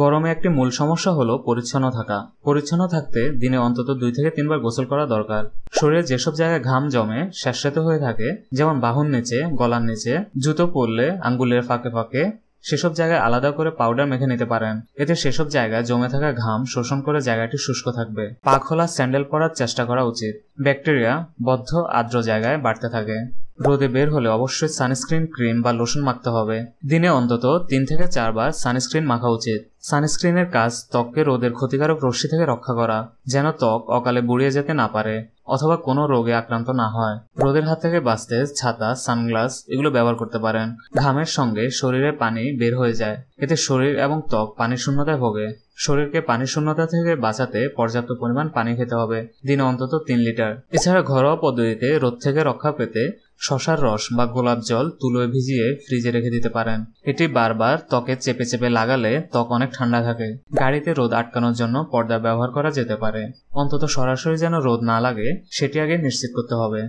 গরমে একটি মূল সমস্যা হলো পরিচ্ছন্ন থাকা পরিচ্ছন্ন থাকতে দিনে অন্তত দুই থেকে তিনবার গোসল করা দরকার শরীরে যেসব জায়গায় ঘাম জমে স্যাঁতস্যাঁতে হয়ে থাকে যেমন বাহুর নিচে গলার নিচে জুতো পরলে আঙ্গুলের ফাঁকে ফাঁকে সেসব জায়গায় আলাদা করে পাউডার মেখে নিতে পারেন এতে সেসব জায়গায় জমে থাকা ঘাম শোষণ করে জায়গাটি শুষ্ক থাকবে পা খোলা স্যান্ডেল পরার চেষ্টা করা উচিত ব্যাকটেরিয়া বদ্ধ আর্দ্র জায়গায় বাড়তে থাকে রোদে বের হলে অবশ্যই সানস্ক্রিন ক্রিম বা লোশন মাখতে হবে দিনে অন্তত তিন থেকে চারবার সানস্ক্রিন মাখা উচিত সানস্ক্রিনের কাজ ত্বককে রোদের ক্ষতিকারক রশ্মি থেকে রক্ষা করা যেন ত্বক অকালে বুড়িয়ে যেতে না পারে অথবা কোনো রোগে আক্রান্ত না হয় রোদের হাত থেকে বাঁচতে ছাতা সানগ্লাস এগুলো ব্যবহার করতে পারেন ঘামের সঙ্গে শরীরে পানি বের হয়ে যায় এতে শরীর এবং ত্বক পানির শূন্যতায় ভোগে শরীরকে পানি শূন্যতা থেকে বাঁচাতে পর্যাপ্ত পরিমাণ পানি খেতে হবে দিনে অন্তত তিন লিটার এছাড়া ঘরোয়া পদ্ধতিতে রোদ থেকে রক্ষা পেতে শশার রস বা গোলাপ জল তুলোয় ভিজিয়ে ফ্রিজে রেখে দিতে পারেন এটি বারবার ত্বকে চেপে চেপে লাগালে ত্বক অনেক ঠান্ডা থাকে গাড়িতে রোদ আটকানোর জন্য পর্দা ব্যবহার করা যেতে পারে অন্তত সরাসরি যেন রোদ না লাগে সেটি আগে নিশ্চিত করতে হবে